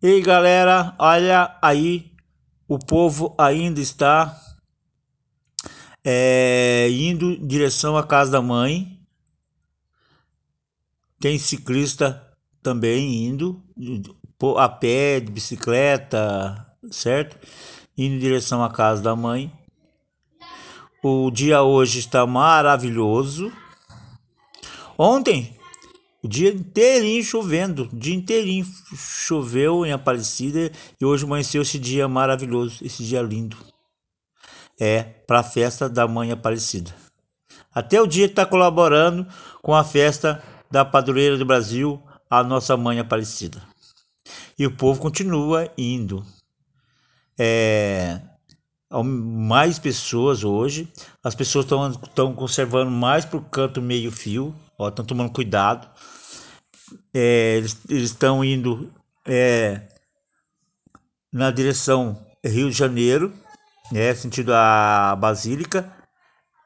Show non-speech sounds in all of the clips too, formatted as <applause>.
Ei galera, olha aí, o povo ainda está é, indo em direção à casa da mãe. Tem ciclista também indo a pé, de bicicleta, certo? Indo em direção à casa da mãe. O dia hoje está maravilhoso. Ontem o dia inteirinho chovendo, o dia inteirinho choveu em Aparecida e hoje amanheceu esse dia maravilhoso, esse dia lindo. É para a festa da mãe Aparecida. Até o dia está colaborando com a festa da padroeira do Brasil, a nossa mãe Aparecida. E o povo continua indo. É, mais pessoas hoje, as pessoas estão conservando mais para o canto meio-fio ó, estão tomando cuidado. É, eles estão indo é, na direção Rio de Janeiro, né, sentido a Basílica,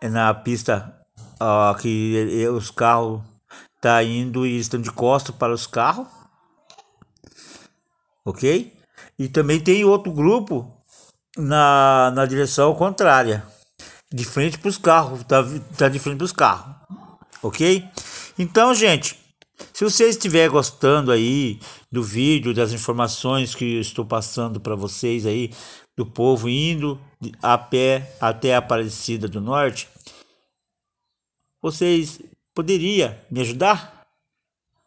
é na pista ó, que os carros tá indo e estão de costas para os carros, ok? E também tem outro grupo na, na direção contrária, de frente para os carros, tá, tá de frente para os carros ok? Então, gente, se você estiver gostando aí do vídeo, das informações que eu estou passando para vocês aí, do povo indo a pé até a Aparecida do Norte, vocês poderia me ajudar?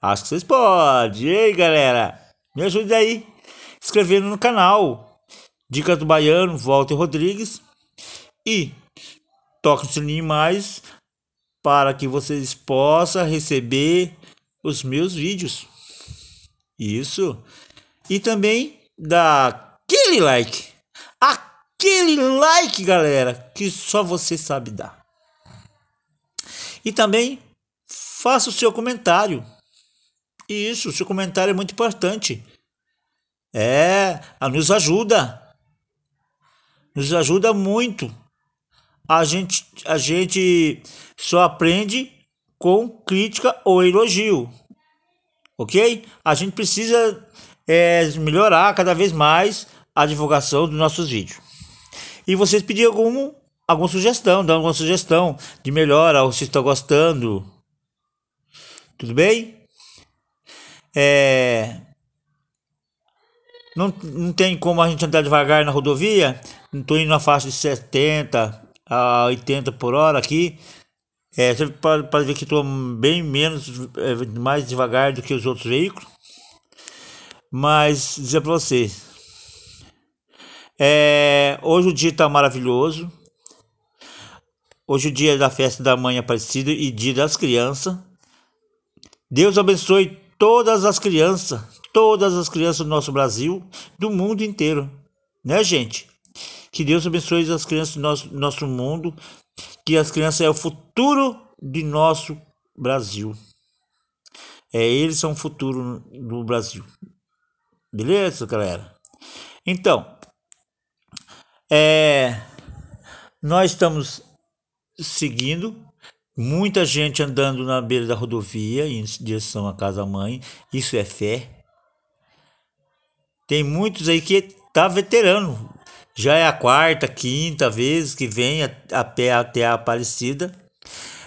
Acho que vocês podem. Ei, galera, me ajude aí, inscrevendo no canal. Dicas do Baiano, Walter Rodrigues. E toque o sininho mais para que vocês possam receber os meus vídeos. Isso. E também dá aquele like. Aquele like, galera, que só você sabe dar. E também faça o seu comentário. Isso, o seu comentário é muito importante. É, nos ajuda. Nos ajuda muito a gente, a gente só aprende com crítica ou elogio, ok? A gente precisa é, melhorar cada vez mais a divulgação dos nossos vídeos. E vocês pediram algum, alguma sugestão, dão alguma sugestão de melhora, ou se estão gostando. Tudo bem? É... Não, não tem como a gente andar devagar na rodovia. Estou indo na faixa de 70, a 80 por hora aqui. É, você pode, pode ver que estou bem menos, é, mais devagar do que os outros veículos. Mas dizer para você, é, hoje o dia está maravilhoso. Hoje o dia é da festa da mãe Aparecida e dia das crianças. Deus abençoe todas as crianças, todas as crianças do nosso Brasil, do mundo inteiro, né, gente? Que Deus abençoe as crianças do nosso, nosso mundo, que as crianças é o futuro de nosso Brasil. É, eles são o futuro do Brasil. Beleza, galera? Então, é, nós estamos seguindo muita gente andando na beira da rodovia em direção à casa mãe. Isso é fé. Tem muitos aí que tá veterano, já é a quarta, quinta vez que vem até, até a Aparecida.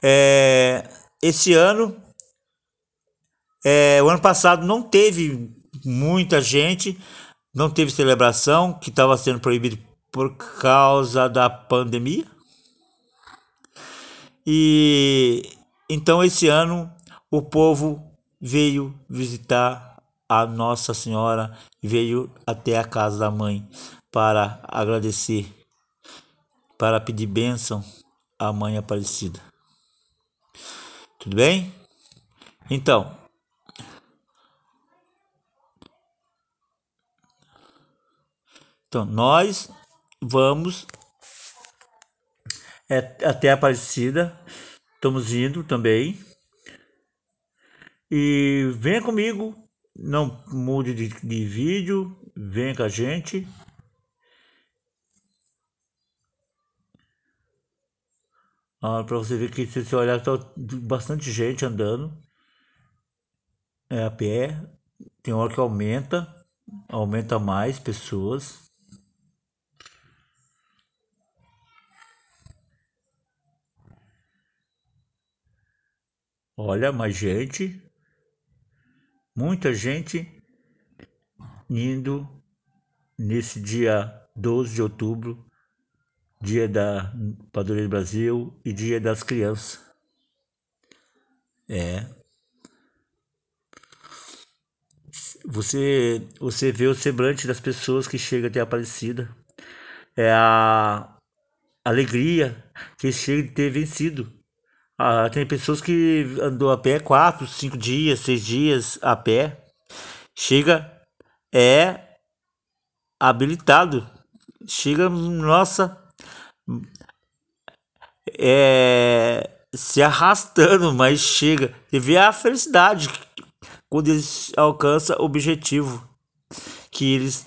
É, esse ano, é, o ano passado não teve muita gente, não teve celebração, que estava sendo proibido por causa da pandemia. E então esse ano o povo veio visitar a Nossa Senhora, veio até a casa da mãe para agradecer, para pedir bênção à Mãe Aparecida. Tudo bem? Então, então nós vamos é, até a Aparecida. Estamos indo também. E venha comigo, não mude de, de vídeo, venha com a gente. Ah, para você ver que se você olhar, tá bastante gente andando. É a pé. Tem hora que aumenta. Aumenta mais pessoas. Olha, mais gente. Muita gente indo nesse dia 12 de outubro Dia da Padroeira do Brasil e Dia das Crianças. É. Você, você vê o semblante das pessoas que chegam até a Aparecida. É a alegria que chega de ter vencido. Ah, tem pessoas que andou a pé quatro, cinco dias, seis dias a pé. Chega, é habilitado. Chega, nossa, é, se arrastando, mas chega. E vê a felicidade quando eles alcançam o objetivo que eles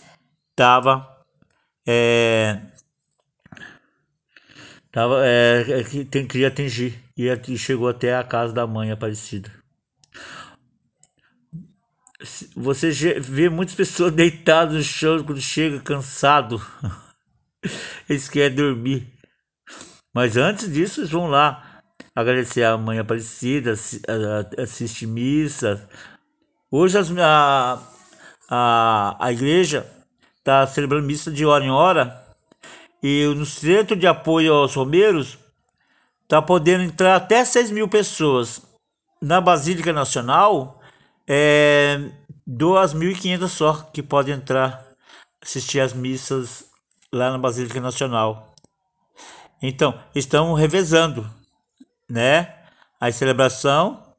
estavam. É, tava, é, é, que tem, queria atingir. E chegou até a casa da mãe Aparecida. Você vê muitas pessoas <laughs> deitadas no chão quando chega cansado. Eles querem dormir. Mas antes disso, eles vão lá agradecer a mãe Aparecida, assistir missa. Hoje as, a, a, a igreja está celebrando missa de hora em hora. E no centro de apoio aos Romeiros está podendo entrar até 6 mil pessoas. Na Basílica Nacional, é 2.500 só que podem entrar assistir as missas lá na Basílica Nacional. Então, estão revezando, né? A celebração,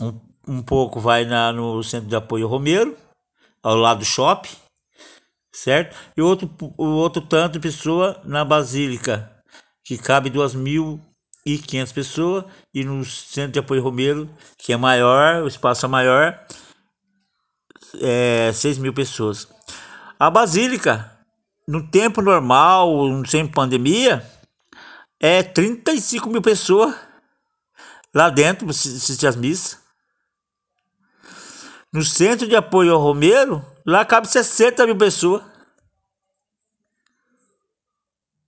um, um pouco vai na, no Centro de Apoio Romero, ao lado do shopping, certo? E outro, o outro tanto de pessoa na Basílica, que cabe 2.500 pessoas, e no Centro de Apoio Romero, que é maior, o espaço é maior, é, 6 mil pessoas. A Basílica no tempo normal, sem pandemia, é 35 mil pessoas lá dentro assistir as missas. No centro de apoio ao Romero, lá cabe 60 mil pessoas.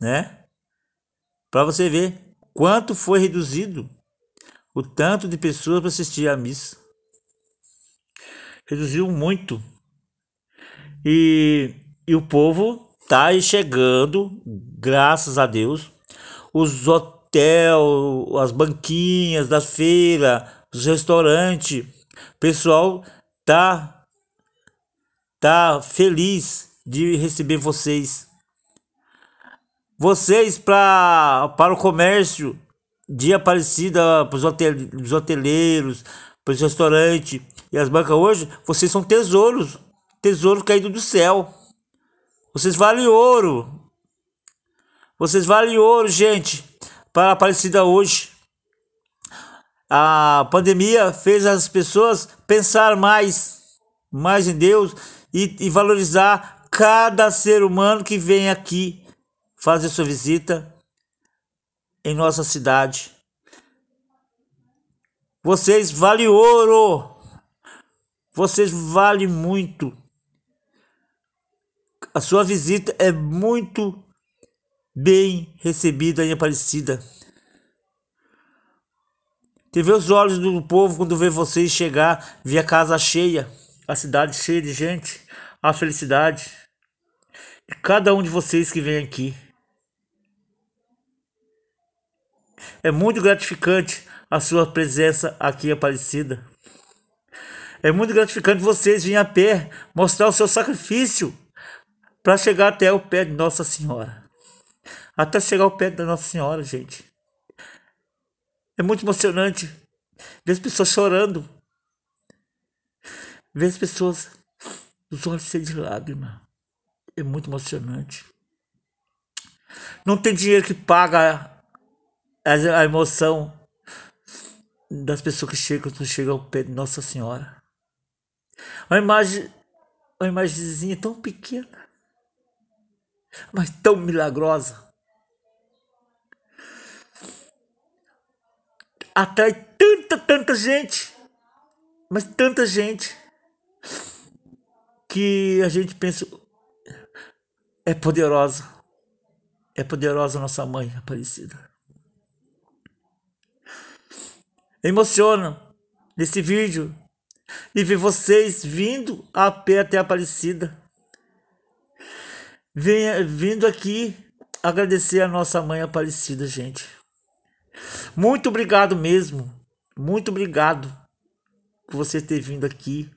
Né? Para você ver quanto foi reduzido o tanto de pessoas para assistir a missa. Reduziu muito. E, e o povo tá chegando, graças a Deus, os hotéis, as banquinhas da feira, os restaurantes, pessoal tá tá feliz de receber vocês. Vocês para para o comércio de Aparecida, para os hotel, hoteleiros, para os restaurantes e as bancas hoje, vocês são tesouros, tesouros caídos do céu. Vocês valem ouro. Vocês valem ouro, gente. Para a Aparecida hoje. A pandemia fez as pessoas pensar mais, mais em Deus e, e valorizar cada ser humano que vem aqui fazer sua visita em nossa cidade. Vocês valem ouro. Vocês valem muito. A sua visita é muito bem recebida em Aparecida. ver os olhos do povo quando vê vocês chegar, via a casa cheia, a cidade cheia de gente, a felicidade cada um de vocês que vem aqui. É muito gratificante a sua presença aqui Aparecida. É muito gratificante vocês virem a pé mostrar o seu sacrifício para chegar até o pé de Nossa Senhora. Até chegar ao pé da Nossa Senhora, gente. É muito emocionante ver as pessoas chorando, ver as pessoas, os olhos cheios de lágrima. É muito emocionante. Não tem dinheiro que paga a, emoção das pessoas que chegam que chegam ao pé de Nossa Senhora. Uma imagem, uma imagenzinha tão pequena mas tão milagrosa. Atrai tanta, tanta gente, mas tanta gente, que a gente pensa, é poderosa, é poderosa nossa mãe Aparecida. Emociona nesse vídeo e ver vocês vindo a pé até a Aparecida Venha, vindo aqui agradecer a nossa mãe Aparecida, gente. Muito obrigado mesmo. Muito obrigado por você ter vindo aqui.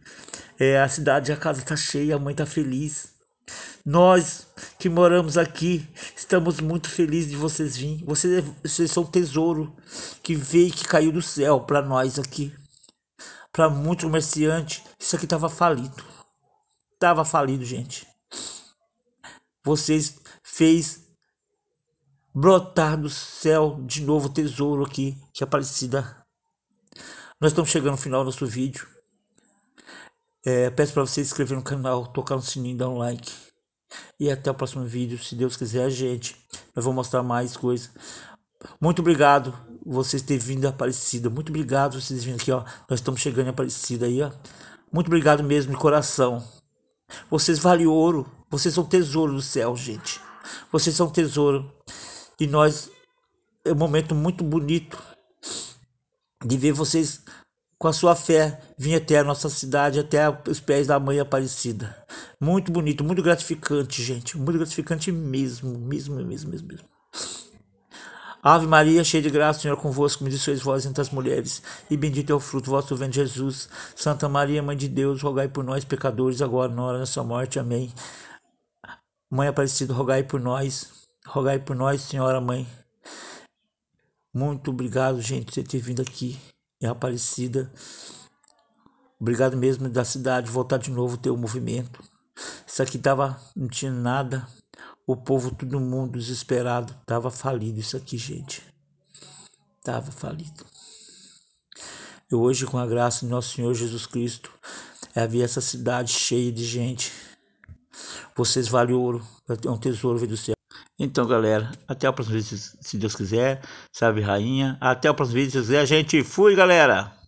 É, a cidade, a casa tá cheia, a mãe tá feliz. Nós que moramos aqui estamos muito felizes de vocês virem. Vocês, vocês são um tesouro que veio, que caiu do céu para nós aqui. Para muito comerciante, isso aqui tava falido. Tava falido, gente vocês fez brotar do céu de novo tesouro aqui que é Aparecida. Né? Nós estamos chegando ao final do nosso vídeo. É, peço para você se inscrever no canal, tocar no sininho, dar um like. E até o próximo vídeo, se Deus quiser, a gente. Eu vou mostrar mais coisas. Muito obrigado vocês terem vindo a Aparecida. Muito obrigado vocês vindo aqui, ó. Nós estamos chegando em Aparecida aí, ó. Muito obrigado mesmo, de coração. Vocês valem ouro. Vocês são tesouro do céu, gente. Vocês são tesouro. E nós. É um momento muito bonito de ver vocês com a sua fé vir até a nossa cidade, até os pés da mãe Aparecida. Muito bonito, muito gratificante, gente. Muito gratificante mesmo, mesmo, mesmo, mesmo. mesmo. Ave Maria, cheia de graça, o Senhor é convosco, me sois vós entre as mulheres, e bendito é o fruto do vosso ventre, Jesus. Santa Maria, Mãe de Deus, rogai por nós, pecadores, agora na hora da sua morte. Amém. Mãe Aparecida, é rogai por nós, rogai por nós, Senhora Mãe. Muito obrigado, gente, por você ter vindo aqui em Aparecida. Obrigado mesmo da cidade voltar de novo ter o movimento. Isso aqui tava não tinha nada. O povo, todo mundo desesperado, tava falido isso aqui, gente. Tava falido. E hoje, com a graça de nosso Senhor Jesus Cristo, havia essa cidade cheia de gente vocês valem ouro, é um tesouro do céu. Então, galera, até a próxima vez, se Deus quiser. sabe rainha. Até a próxima vez, se Deus quiser. Gente, fui, galera!